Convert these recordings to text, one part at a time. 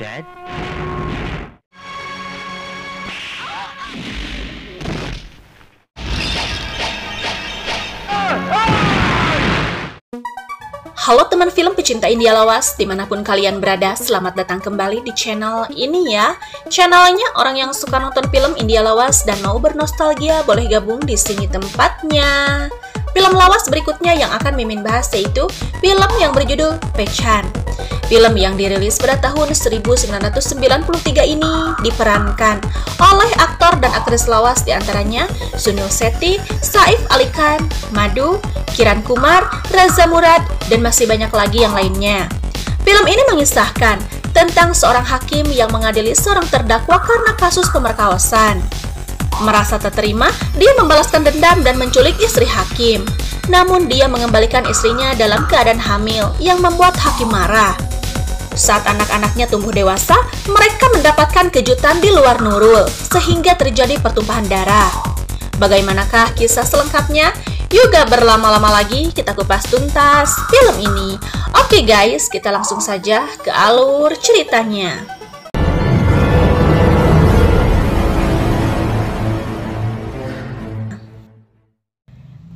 dead? Halo teman film pecinta India Lawas, dimanapun kalian berada, selamat datang kembali di channel ini ya. Channelnya orang yang suka nonton film India Lawas dan mau bernostalgia boleh gabung di sini tempatnya. Film lawas berikutnya yang akan Mimin bahas yaitu film yang berjudul Pechan. Film yang dirilis pada tahun 1993 ini diperankan oleh aktor dan aktris lawas diantaranya Sunil Seti, Saif Ali Khan, Madu, Kiran Kumar, Reza Murad, dan masih banyak lagi yang lainnya. Film ini mengisahkan tentang seorang hakim yang mengadili seorang terdakwa karena kasus pemerkawasan. Merasa terterima, dia membalaskan dendam dan menculik istri hakim. Namun dia mengembalikan istrinya dalam keadaan hamil yang membuat hakim marah. Saat anak-anaknya tumbuh dewasa, mereka mendapatkan kejutan di luar Nurul, sehingga terjadi pertumpahan darah. Bagaimanakah kisah selengkapnya? juga berlama-lama lagi, kita kupas tuntas film ini. Oke guys, kita langsung saja ke alur ceritanya.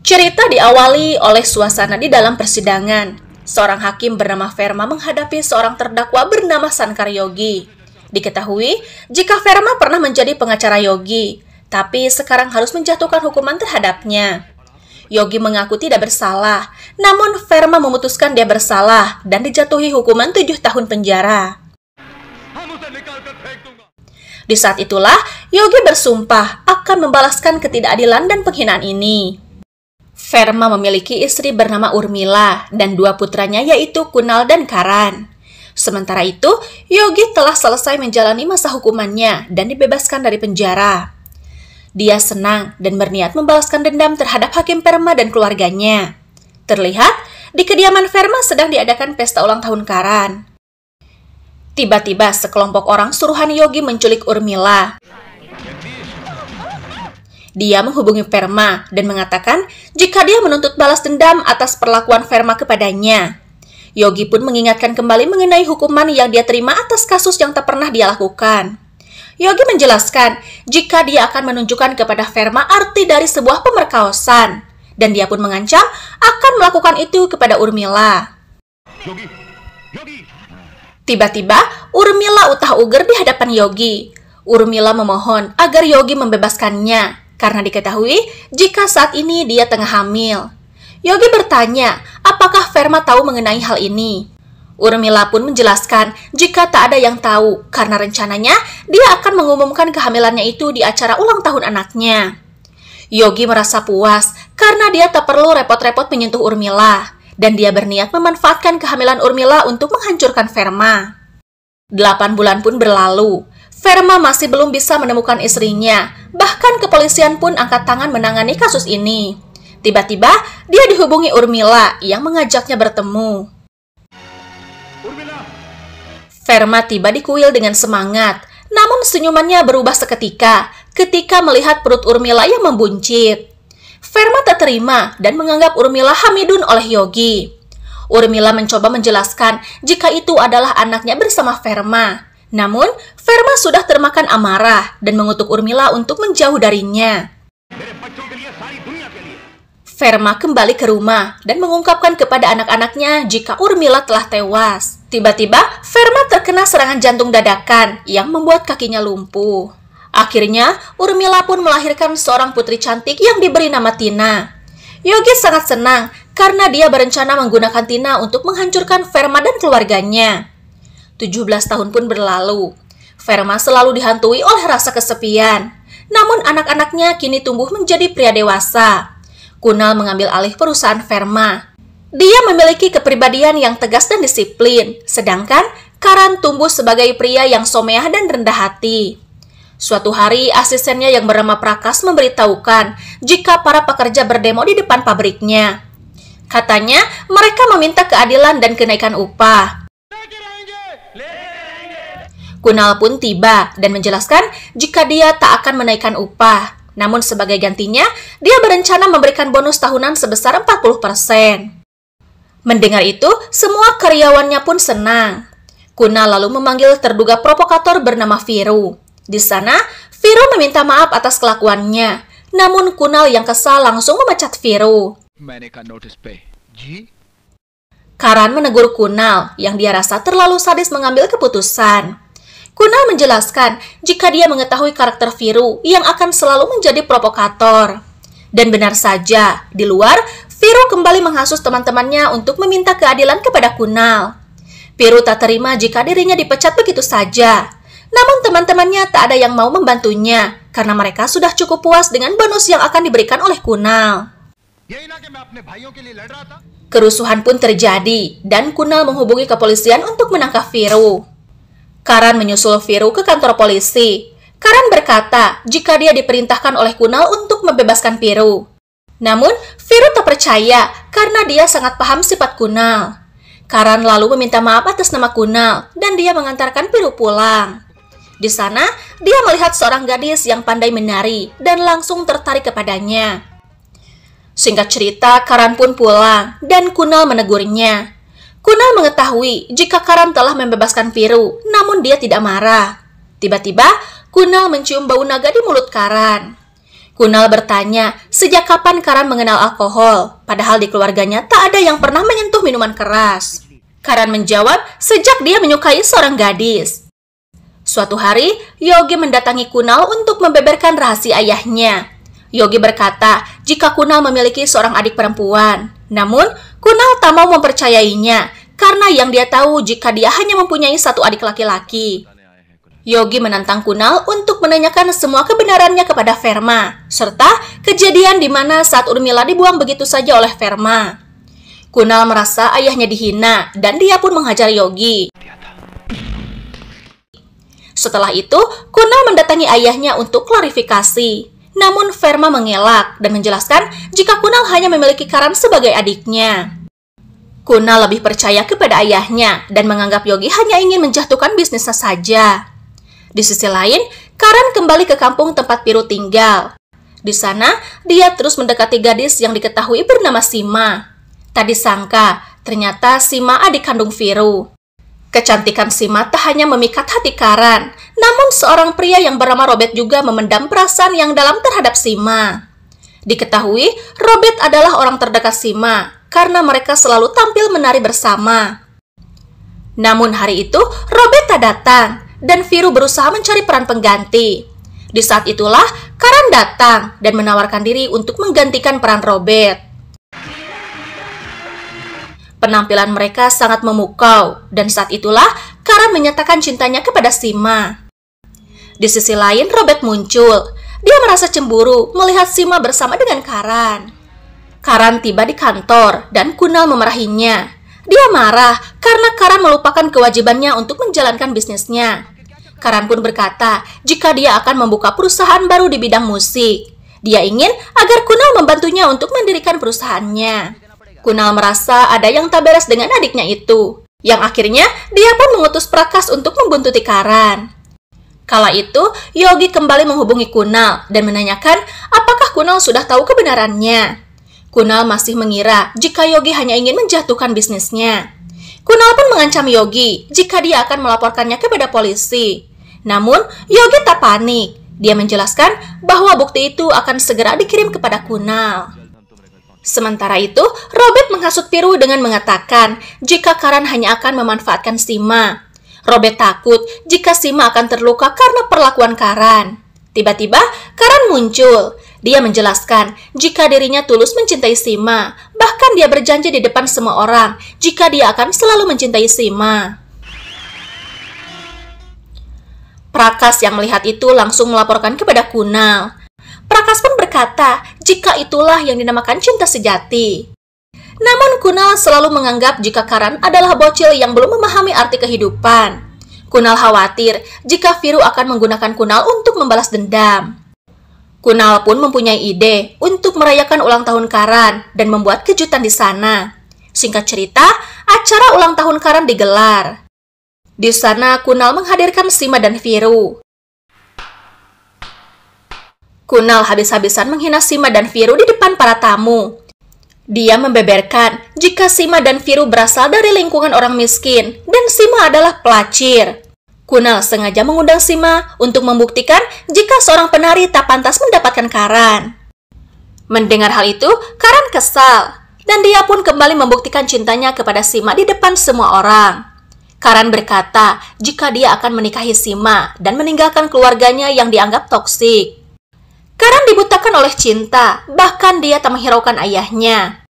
Cerita diawali oleh suasana di dalam persidangan. Seorang hakim bernama Verma menghadapi seorang terdakwa bernama Sankar Yogi. Diketahui jika Verma pernah menjadi pengacara Yogi, tapi sekarang harus menjatuhkan hukuman terhadapnya. Yogi mengaku tidak bersalah, namun Verma memutuskan dia bersalah dan dijatuhi hukuman tujuh tahun penjara. Di saat itulah, Yogi bersumpah akan membalaskan ketidakadilan dan penghinaan ini. Verma memiliki istri bernama Urmila dan dua putranya yaitu Kunal dan Karan. Sementara itu, Yogi telah selesai menjalani masa hukumannya dan dibebaskan dari penjara. Dia senang dan berniat membalaskan dendam terhadap Hakim Verma dan keluarganya. Terlihat, di kediaman Verma sedang diadakan pesta ulang tahun Karan. Tiba-tiba sekelompok orang suruhan Yogi menculik Urmila. Dia menghubungi Verma dan mengatakan jika dia menuntut balas dendam atas perlakuan Verma kepadanya. Yogi pun mengingatkan kembali mengenai hukuman yang dia terima atas kasus yang tak pernah dia lakukan. Yogi menjelaskan jika dia akan menunjukkan kepada Verma arti dari sebuah pemerkosaan dan dia pun mengancam akan melakukan itu kepada Urmila. Tiba-tiba, Urmila utah uger di hadapan Yogi. Urmila memohon agar Yogi membebaskannya karena diketahui jika saat ini dia tengah hamil. Yogi bertanya apakah Verma tahu mengenai hal ini. Urmila pun menjelaskan jika tak ada yang tahu karena rencananya dia akan mengumumkan kehamilannya itu di acara ulang tahun anaknya. Yogi merasa puas karena dia tak perlu repot-repot menyentuh Urmila dan dia berniat memanfaatkan kehamilan Urmila untuk menghancurkan Verma. Delapan bulan pun berlalu. Verma masih belum bisa menemukan istrinya. Bahkan kepolisian pun angkat tangan menangani kasus ini. Tiba-tiba, dia dihubungi Urmila yang mengajaknya bertemu. Urmila. Verma tiba di kuil dengan semangat, namun senyumannya berubah seketika ketika melihat perut Urmila yang membuncit. Verma tak terima dan menganggap Urmila Hamidun oleh Yogi. Urmila mencoba menjelaskan jika itu adalah anaknya bersama Verma, namun, Verma sudah termakan amarah dan mengutuk Urmila untuk menjauh darinya. Verma kembali ke rumah dan mengungkapkan kepada anak-anaknya jika Urmila telah tewas. Tiba-tiba, Verma terkena serangan jantung dadakan yang membuat kakinya lumpuh. Akhirnya, Urmila pun melahirkan seorang putri cantik yang diberi nama Tina. Yogi sangat senang karena dia berencana menggunakan Tina untuk menghancurkan Verma dan keluarganya. 17 tahun pun berlalu. Verma selalu dihantui oleh rasa kesepian. Namun anak-anaknya kini tumbuh menjadi pria dewasa. Kunal mengambil alih perusahaan Verma. Dia memiliki kepribadian yang tegas dan disiplin, sedangkan Karan tumbuh sebagai pria yang someah dan rendah hati. Suatu hari, asistennya yang bernama Prakas memberitahukan jika para pekerja berdemo di depan pabriknya. Katanya, mereka meminta keadilan dan kenaikan upah. Kunal pun tiba dan menjelaskan jika dia tak akan menaikkan upah. Namun sebagai gantinya, dia berencana memberikan bonus tahunan sebesar 40%. Mendengar itu, semua karyawannya pun senang. Kunal lalu memanggil terduga provokator bernama Viru. Di sana, Viru meminta maaf atas kelakuannya. Namun Kunal yang kesal langsung memecat Viru. Karan menegur Kunal yang dia rasa terlalu sadis mengambil keputusan. Kuna menjelaskan jika dia mengetahui karakter Viru yang akan selalu menjadi provokator. Dan benar saja, di luar, Viru kembali menghasut teman-temannya untuk meminta keadilan kepada Kunal. Viru tak terima jika dirinya dipecat begitu saja. Namun teman-temannya tak ada yang mau membantunya karena mereka sudah cukup puas dengan bonus yang akan diberikan oleh Kunal. Kerusuhan pun terjadi dan Kunal menghubungi kepolisian untuk menangkap Viru. Karan menyusul Viru ke kantor polisi. Karan berkata jika dia diperintahkan oleh Kunal untuk membebaskan Viru. Namun, Viru tak percaya karena dia sangat paham sifat Kunal. Karan lalu meminta maaf atas nama Kunal dan dia mengantarkan Viru pulang. Di sana, dia melihat seorang gadis yang pandai menari dan langsung tertarik kepadanya. Singkat cerita, Karan pun pulang dan Kunal menegurnya. Kunal mengetahui jika Karam telah membebaskan Viru, namun dia tidak marah. Tiba-tiba, Kunal mencium bau naga di mulut Karan. Kunal bertanya, sejak kapan Karan mengenal alkohol? Padahal di keluarganya tak ada yang pernah menyentuh minuman keras. Karan menjawab, sejak dia menyukai seorang gadis. Suatu hari, Yogi mendatangi Kunal untuk membeberkan rahasia ayahnya. Yogi berkata, jika Kunal memiliki seorang adik perempuan, namun, Kunal tak mau mempercayainya karena yang dia tahu jika dia hanya mempunyai satu adik laki-laki. Yogi menantang Kunal untuk menanyakan semua kebenarannya kepada Verma, serta kejadian di mana saat Urmila dibuang begitu saja oleh Verma. Kunal merasa ayahnya dihina dan dia pun menghajar Yogi. Setelah itu, Kunal mendatangi ayahnya untuk klarifikasi. Namun Verma mengelak dan menjelaskan jika Kunal hanya memiliki Karan sebagai adiknya. Kunal lebih percaya kepada ayahnya dan menganggap Yogi hanya ingin menjatuhkan bisnisnya saja. Di sisi lain, Karan kembali ke kampung tempat Piru tinggal. Di sana, dia terus mendekati gadis yang diketahui bernama Sima. Tadi sangka, ternyata Sima adik kandung Viru. Kecantikan si mata hanya memikat hati Karan. Namun seorang pria yang bernama Robert juga memendam perasaan yang dalam terhadap Sima. Diketahui, Robert adalah orang terdekat Sima karena mereka selalu tampil menari bersama. Namun hari itu, Robert tak datang dan Viru berusaha mencari peran pengganti. Di saat itulah, Karan datang dan menawarkan diri untuk menggantikan peran Robert. Penampilan mereka sangat memukau, dan saat itulah Kara menyatakan cintanya kepada Sima. Di sisi lain, Robert muncul. Dia merasa cemburu melihat Sima bersama dengan Karan. Karan tiba di kantor dan Kunal memarahinya. Dia marah karena Karan melupakan kewajibannya untuk menjalankan bisnisnya. Karan pun berkata jika dia akan membuka perusahaan baru di bidang musik. Dia ingin agar Kunal membantunya untuk mendirikan perusahaannya. Kunal merasa ada yang tak beres dengan adiknya itu, yang akhirnya dia pun mengutus Prakas untuk membuntuti Karan. Kala itu, Yogi kembali menghubungi Kunal dan menanyakan apakah Kunal sudah tahu kebenarannya. Kunal masih mengira jika Yogi hanya ingin menjatuhkan bisnisnya. Kunal pun mengancam Yogi jika dia akan melaporkannya kepada polisi. Namun, Yogi tak panik. Dia menjelaskan bahwa bukti itu akan segera dikirim kepada Kunal. Sementara itu, Robert menghasut Piru dengan mengatakan jika Karan hanya akan memanfaatkan Sima. Robert takut jika Sima akan terluka karena perlakuan Karan. Tiba-tiba, Karan muncul. Dia menjelaskan jika dirinya tulus mencintai Sima, bahkan dia berjanji di depan semua orang jika dia akan selalu mencintai Sima. Prakas yang melihat itu langsung melaporkan kepada Kunal. Prakas pun berkata jika itulah yang dinamakan cinta sejati. Namun Kunal selalu menganggap jika Karan adalah bocil yang belum memahami arti kehidupan. Kunal khawatir jika Viru akan menggunakan Kunal untuk membalas dendam. Kunal pun mempunyai ide untuk merayakan ulang tahun Karan dan membuat kejutan di sana. Singkat cerita, acara ulang tahun Karan digelar. Di sana Kunal menghadirkan Sima dan Viru. Kunal habis-habisan menghina Sima dan Viru di depan para tamu. Dia membeberkan jika Sima dan Viru berasal dari lingkungan orang miskin dan Sima adalah pelacir. Kunal sengaja mengundang Sima untuk membuktikan jika seorang penari tak pantas mendapatkan Karan. Mendengar hal itu, Karan kesal dan dia pun kembali membuktikan cintanya kepada Sima di depan semua orang. Karan berkata jika dia akan menikahi Sima dan meninggalkan keluarganya yang dianggap toksik. Karan dibutakan oleh cinta, bahkan dia tak menghiraukan ayahnya.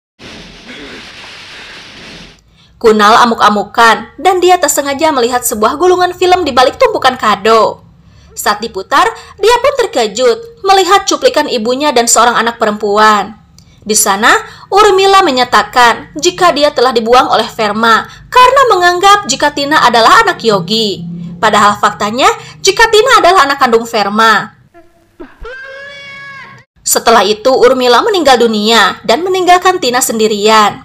Kunal amuk-amukan, dan dia tak sengaja melihat sebuah gulungan film di balik tumpukan kado. Saat diputar, dia pun terkejut melihat cuplikan ibunya dan seorang anak perempuan. Di sana, Urmila menyatakan jika dia telah dibuang oleh Verma karena menganggap jika Tina adalah anak Yogi. Padahal faktanya, jika Tina adalah anak kandung Verma. Setelah itu Urmila meninggal dunia dan meninggalkan Tina sendirian.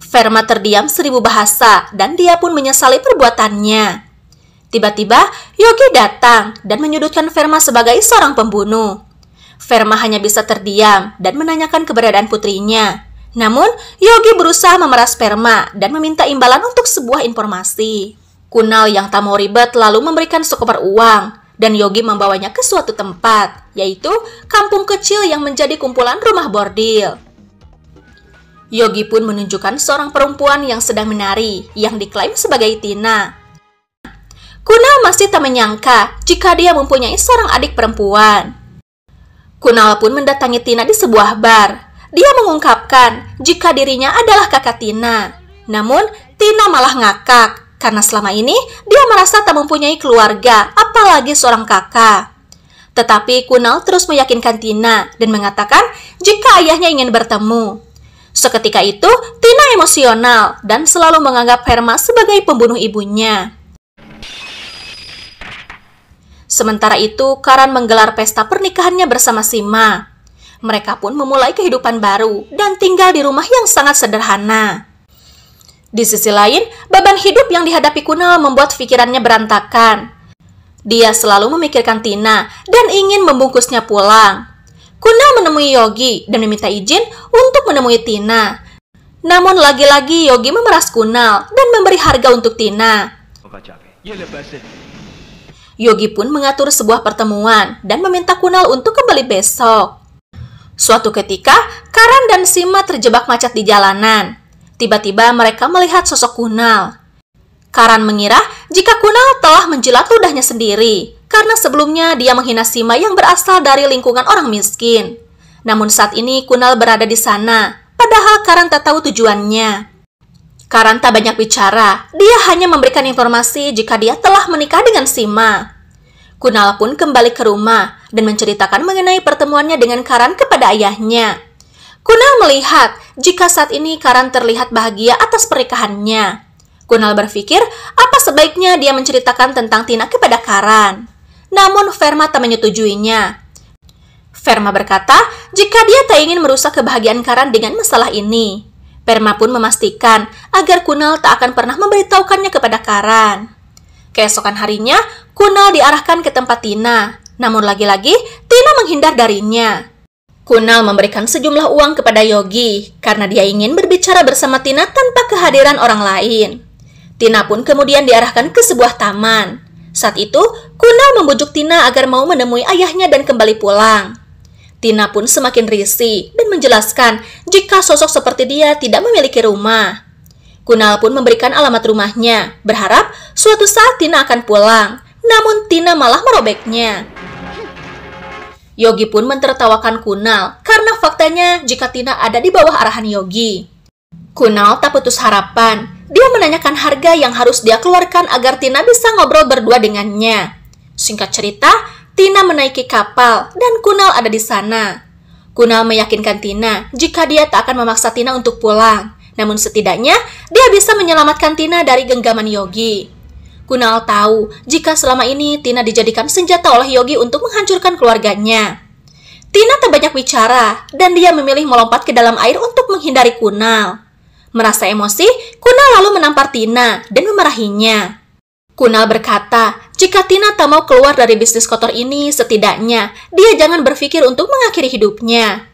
Verma terdiam seribu bahasa dan dia pun menyesali perbuatannya. Tiba-tiba Yogi datang dan menyudutkan Verma sebagai seorang pembunuh. Verma hanya bisa terdiam dan menanyakan keberadaan putrinya. Namun, Yogi berusaha memeras Verma dan meminta imbalan untuk sebuah informasi. Kunal yang tak mau ribet lalu memberikan sekoper uang dan Yogi membawanya ke suatu tempat, yaitu kampung kecil yang menjadi kumpulan rumah bordil. Yogi pun menunjukkan seorang perempuan yang sedang menari, yang diklaim sebagai Tina. Kunal masih tak menyangka jika dia mempunyai seorang adik perempuan. Kunal pun mendatangi Tina di sebuah bar. Dia mengungkapkan jika dirinya adalah kakak Tina. Namun, Tina malah ngakak karena selama ini dia merasa tak mempunyai keluarga, apalagi seorang kakak. Tetapi Kunal terus meyakinkan Tina dan mengatakan jika ayahnya ingin bertemu. Seketika itu, Tina emosional dan selalu menganggap Herma sebagai pembunuh ibunya. Sementara itu, Karan menggelar pesta pernikahannya bersama Sima. Mereka pun memulai kehidupan baru dan tinggal di rumah yang sangat sederhana. Di sisi lain, beban hidup yang dihadapi Kunal membuat pikirannya berantakan. Dia selalu memikirkan Tina dan ingin membungkusnya pulang. Kunal menemui Yogi dan meminta izin untuk menemui Tina. Namun lagi-lagi Yogi memeras Kunal dan memberi harga untuk Tina. Yogi pun mengatur sebuah pertemuan dan meminta Kunal untuk kembali besok. Suatu ketika, Karan dan Sima terjebak macet di jalanan. Tiba-tiba mereka melihat sosok Kunal. Karan mengira jika Kunal telah menjilat ludahnya sendiri, karena sebelumnya dia menghina Sima yang berasal dari lingkungan orang miskin. Namun saat ini Kunal berada di sana, padahal Karan tak tahu tujuannya. Karan tak banyak bicara, dia hanya memberikan informasi jika dia telah menikah dengan Sima. Kunal pun kembali ke rumah dan menceritakan mengenai pertemuannya dengan Karan kepada ayahnya. Kunal melihat jika saat ini Karan terlihat bahagia atas pernikahannya. Kunal berpikir apa sebaiknya dia menceritakan tentang Tina kepada Karan. Namun Verma tak menyetujuinya. Verma berkata jika dia tak ingin merusak kebahagiaan Karan dengan masalah ini. Verma pun memastikan agar Kunal tak akan pernah memberitahukannya kepada Karan. Keesokan harinya, Kunal diarahkan ke tempat Tina. Namun lagi-lagi, Tina menghindar darinya. Kunal memberikan sejumlah uang kepada Yogi karena dia ingin berbicara bersama Tina tanpa kehadiran orang lain. Tina pun kemudian diarahkan ke sebuah taman. Saat itu, Kunal membujuk Tina agar mau menemui ayahnya dan kembali pulang. Tina pun semakin risih dan menjelaskan jika sosok seperti dia tidak memiliki rumah. Kunal pun memberikan alamat rumahnya, berharap suatu saat Tina akan pulang. Namun Tina malah merobeknya. Yogi pun mentertawakan Kunal karena faktanya jika Tina ada di bawah arahan Yogi. Kunal tak putus harapan. Dia menanyakan harga yang harus dia keluarkan agar Tina bisa ngobrol berdua dengannya. Singkat cerita, Tina menaiki kapal dan Kunal ada di sana. Kunal meyakinkan Tina jika dia tak akan memaksa Tina untuk pulang. Namun setidaknya, dia bisa menyelamatkan Tina dari genggaman Yogi. Kunal tahu jika selama ini Tina dijadikan senjata oleh Yogi untuk menghancurkan keluarganya. Tina tak banyak bicara dan dia memilih melompat ke dalam air untuk menghindari Kunal. Merasa emosi, Kunal lalu menampar Tina dan memarahinya. Kunal berkata, jika Tina tak mau keluar dari bisnis kotor ini, setidaknya dia jangan berpikir untuk mengakhiri hidupnya.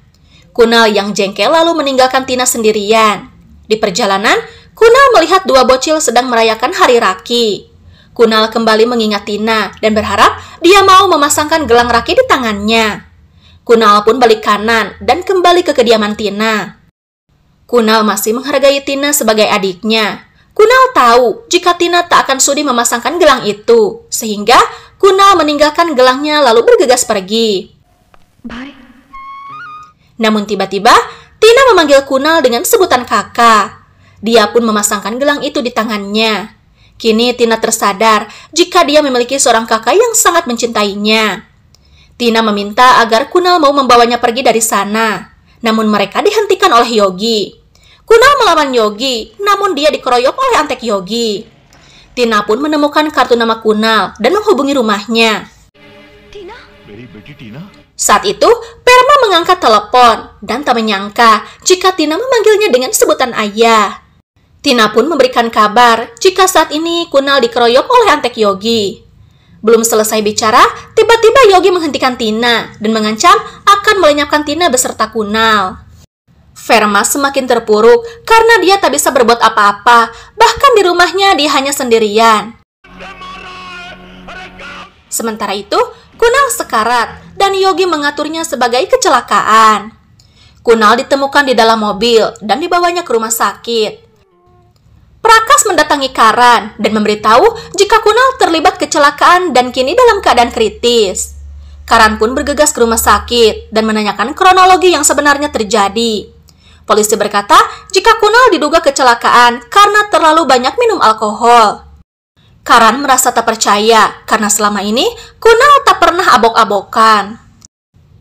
Kunal yang jengkel lalu meninggalkan Tina sendirian. Di perjalanan, Kunal melihat dua bocil sedang merayakan hari Raki. Kunal kembali mengingat Tina dan berharap dia mau memasangkan gelang raki di tangannya. Kunal pun balik kanan dan kembali ke kediaman Tina. Kunal masih menghargai Tina sebagai adiknya. Kunal tahu jika Tina tak akan sudi memasangkan gelang itu, sehingga Kunal meninggalkan gelangnya lalu bergegas pergi. Bye. Namun tiba-tiba, Tina memanggil Kunal dengan sebutan kakak. Dia pun memasangkan gelang itu di tangannya. Kini Tina tersadar jika dia memiliki seorang kakak yang sangat mencintainya. Tina meminta agar Kunal mau membawanya pergi dari sana. Namun mereka dihentikan oleh Yogi. Kunal melawan Yogi, namun dia dikeroyok oleh antek Yogi. Tina pun menemukan kartu nama Kunal dan menghubungi rumahnya. Tina? Saat itu, Perma mengangkat telepon dan tak menyangka jika Tina memanggilnya dengan sebutan ayah. Tina pun memberikan kabar jika saat ini Kunal dikeroyok oleh antek Yogi. Belum selesai bicara, tiba-tiba Yogi menghentikan Tina dan mengancam akan melenyapkan Tina beserta Kunal. Verma semakin terpuruk karena dia tak bisa berbuat apa-apa, bahkan di rumahnya dia hanya sendirian. Sementara itu, Kunal sekarat dan Yogi mengaturnya sebagai kecelakaan. Kunal ditemukan di dalam mobil dan dibawanya ke rumah sakit. Prakas mendatangi Karan dan memberitahu jika Kunal terlibat kecelakaan dan kini dalam keadaan kritis. Karan pun bergegas ke rumah sakit dan menanyakan kronologi yang sebenarnya terjadi. Polisi berkata jika Kunal diduga kecelakaan karena terlalu banyak minum alkohol. Karan merasa tak percaya karena selama ini Kunal tak pernah abok-abokan.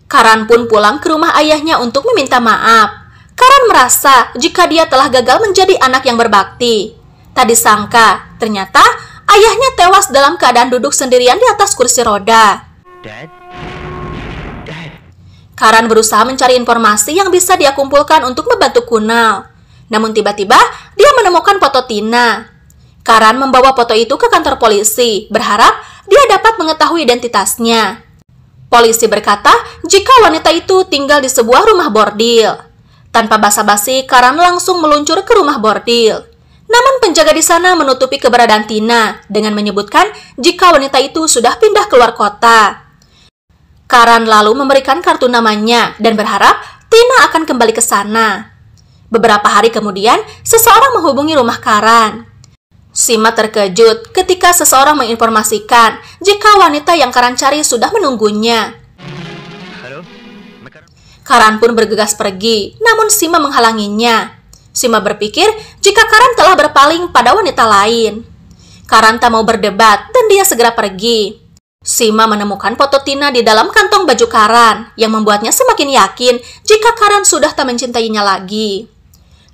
Karan pun pulang ke rumah ayahnya untuk meminta maaf. Karan merasa jika dia telah gagal menjadi anak yang berbakti. Tadi sangka, ternyata ayahnya tewas dalam keadaan duduk sendirian di atas kursi roda. Dad? Dad. Karan berusaha mencari informasi yang bisa dia kumpulkan untuk membantu Kunal. Namun tiba-tiba dia menemukan foto Tina. Karan membawa foto itu ke kantor polisi, berharap dia dapat mengetahui identitasnya. Polisi berkata jika wanita itu tinggal di sebuah rumah bordil. Tanpa basa-basi, Karan langsung meluncur ke rumah bordil. Namun penjaga di sana menutupi keberadaan Tina dengan menyebutkan jika wanita itu sudah pindah keluar kota. Karan lalu memberikan kartu namanya dan berharap Tina akan kembali ke sana. Beberapa hari kemudian, seseorang menghubungi rumah Karan. Sima terkejut ketika seseorang menginformasikan jika wanita yang Karan cari sudah menunggunya. Karan pun bergegas pergi, namun Sima menghalanginya. Sima berpikir jika Karan telah berpaling pada wanita lain. Karan tak mau berdebat dan dia segera pergi. Sima menemukan foto Tina di dalam kantong baju Karan yang membuatnya semakin yakin jika Karan sudah tak mencintainya lagi.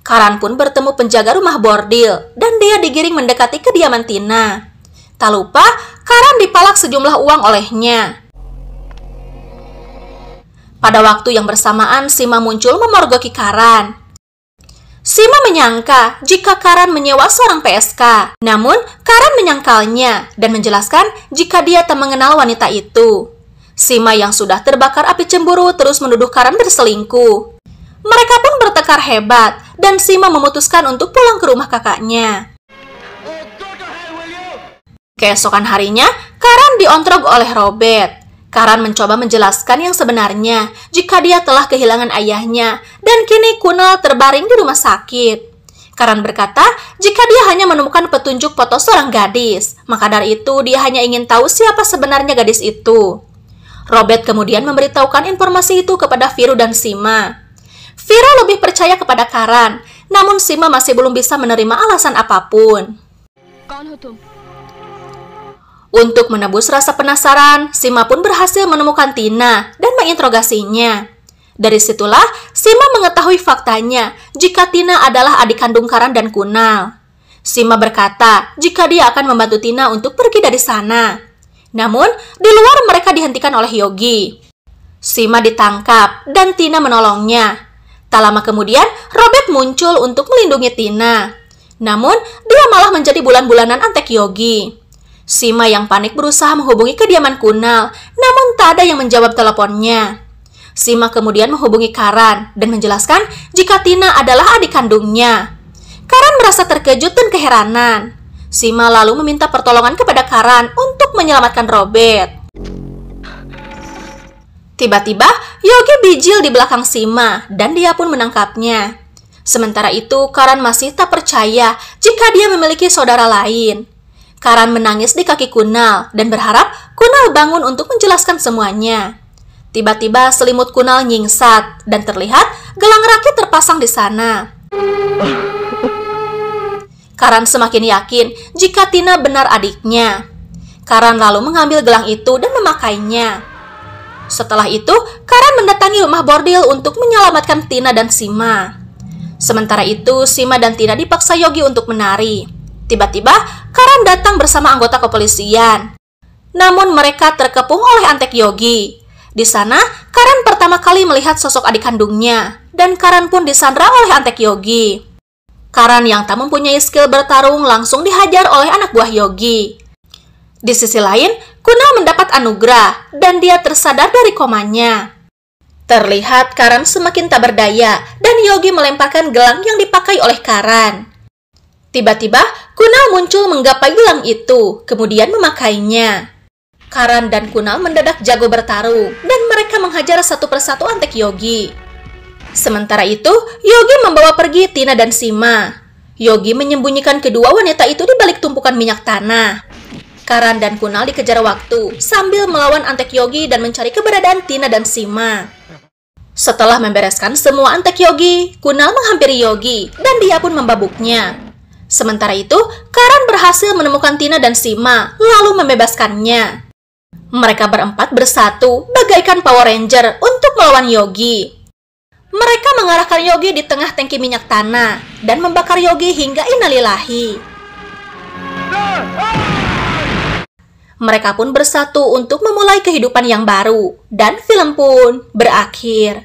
Karan pun bertemu penjaga rumah bordil dan dia digiring mendekati kediaman Tina. Tak lupa, Karan dipalak sejumlah uang olehnya. Pada waktu yang bersamaan, Sima muncul memorgoki Karan. Sima menyangka jika Karan menyewa seorang PSK. Namun, Karan menyangkalnya dan menjelaskan jika dia tak mengenal wanita itu. Sima yang sudah terbakar api cemburu terus menuduh Karan berselingkuh. Mereka pun bertekar hebat dan Sima memutuskan untuk pulang ke rumah kakaknya. Keesokan harinya, Karan diontrog oleh Robert. Karan mencoba menjelaskan yang sebenarnya jika dia telah kehilangan ayahnya dan kini Kunal terbaring di rumah sakit. Karan berkata jika dia hanya menemukan petunjuk foto seorang gadis, maka dari itu dia hanya ingin tahu siapa sebenarnya gadis itu. Robert kemudian memberitahukan informasi itu kepada Viru dan Sima. Vira lebih percaya kepada Karan, namun Sima masih belum bisa menerima alasan apapun. Untuk menebus rasa penasaran, Sima pun berhasil menemukan Tina dan menginterogasinya. Dari situlah, Sima mengetahui faktanya jika Tina adalah adik kandung Karan dan Kunal. Sima berkata jika dia akan membantu Tina untuk pergi dari sana. Namun, di luar mereka dihentikan oleh Yogi. Sima ditangkap dan Tina menolongnya. Tak lama kemudian, Robert muncul untuk melindungi Tina. Namun, dia malah menjadi bulan-bulanan antek Yogi. Sima yang panik berusaha menghubungi kediaman Kunal, namun tak ada yang menjawab teleponnya. Sima kemudian menghubungi Karan dan menjelaskan jika Tina adalah adik kandungnya. Karan merasa terkejut dan keheranan. Sima lalu meminta pertolongan kepada Karan untuk menyelamatkan Robert. Tiba-tiba, Yogi bijil di belakang Sima dan dia pun menangkapnya. Sementara itu, Karan masih tak percaya jika dia memiliki saudara lain. Karan menangis di kaki Kunal dan berharap Kunal bangun untuk menjelaskan semuanya. Tiba-tiba selimut Kunal nyingsat dan terlihat gelang rakit terpasang di sana. Karan semakin yakin jika Tina benar adiknya. Karan lalu mengambil gelang itu dan memakainya. Setelah itu, Karan mendatangi rumah bordil untuk menyelamatkan Tina dan Sima. Sementara itu, Sima dan Tina dipaksa Yogi untuk menari. Tiba-tiba, Karan datang bersama anggota kepolisian. Namun mereka terkepung oleh antek Yogi. Di sana, Karan pertama kali melihat sosok adik kandungnya, dan Karan pun disandra oleh antek Yogi. Karan yang tak mempunyai skill bertarung langsung dihajar oleh anak buah Yogi. Di sisi lain, Kunal mendapat anugerah, dan dia tersadar dari komanya. Terlihat Karan semakin tak berdaya, dan Yogi melemparkan gelang yang dipakai oleh Karan. Tiba-tiba, Kunal muncul menggapai gelang itu, kemudian memakainya. Karan dan Kunal mendadak jago bertarung, dan mereka menghajar satu persatu antek Yogi. Sementara itu, Yogi membawa pergi Tina dan Sima. Yogi menyembunyikan kedua wanita itu di balik tumpukan minyak tanah. Karan dan Kunal dikejar waktu, sambil melawan antek Yogi dan mencari keberadaan Tina dan Sima. Setelah membereskan semua antek Yogi, Kunal menghampiri Yogi, dan dia pun membabuknya. Sementara itu, Karan berhasil menemukan Tina dan Sima, lalu membebaskannya. Mereka berempat bersatu, bagaikan Power Ranger, untuk melawan Yogi. Mereka mengarahkan Yogi di tengah tangki minyak tanah, dan membakar Yogi hingga inalilahi. Mereka pun bersatu untuk memulai kehidupan yang baru, dan film pun berakhir.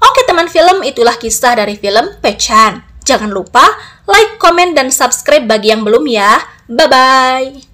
Oke teman film, itulah kisah dari film Pechan. Jangan lupa Like, comment, dan subscribe bagi yang belum ya. Bye-bye!